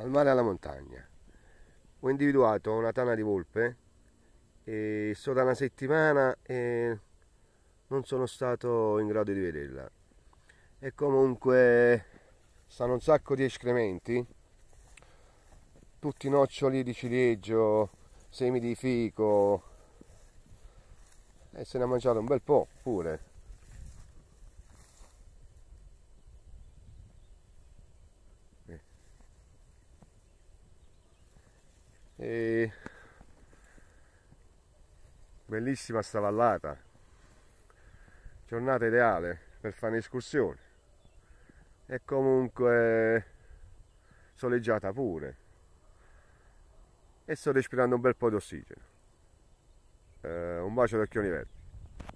al mare alla montagna. Ho individuato una tana di volpe e sto da una settimana e non sono stato in grado di vederla. E comunque stanno un sacco di escrementi, tutti noccioli di ciliegio, semi di fico e se ne ha mangiato un bel po' pure. e bellissima sta vallata giornata ideale per fare un'escursione e comunque soleggiata pure e sto respirando un bel po' di ossigeno eh, un bacio ad occhioni verdi